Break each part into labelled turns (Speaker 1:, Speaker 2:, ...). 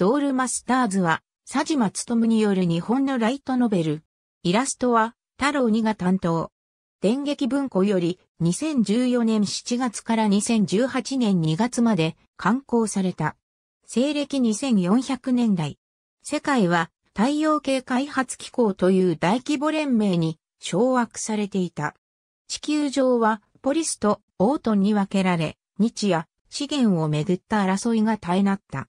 Speaker 1: ドールマスターズは、佐島むによる日本のライトノ
Speaker 2: ベル。イラストは、太郎二が担当。電撃文庫より、2014年7月から2018年2月まで、刊行された。西暦2400年代。世界は、太陽系開発機構という大規模連盟に、掌握されていた。地球上は、ポリスとオートンに分けられ、日夜、資源をめぐった争いが絶えなった。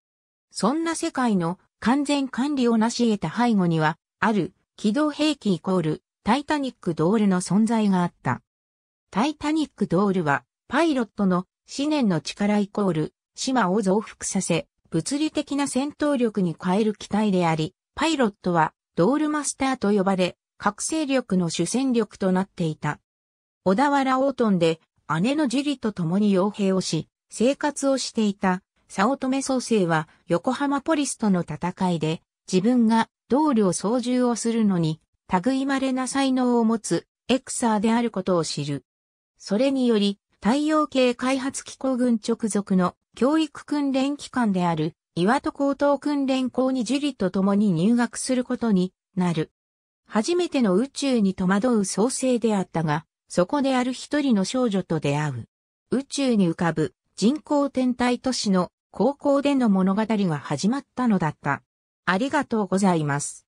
Speaker 2: そんな世界の完全管理を成し得た背後には、ある機動兵器イコールタイタニックドールの存在があった。タイタニックドールは、パイロットの思念の力イコール、島を増幅させ、物理的な戦闘力に変える機体であり、パイロットはドールマスターと呼ばれ、覚醒力の主戦力となっていた。小田原オートンで姉のジュリと共に傭兵をし、生活をしていた早乙女創生は横浜ポリスとの戦いで自分が同僚操縦をするのに類まれな才能を持つエクサーであることを知る。それにより太陽系開発機構軍直属の教育訓練機関である岩戸高等訓練校に樹里と共に入学することになる。初めての宇宙に戸惑う創生であったが、そこである一人の少女と出会う。宇宙に浮かぶ人工天体都市の高校での物
Speaker 1: 語が始まったのだった。ありがとうございます。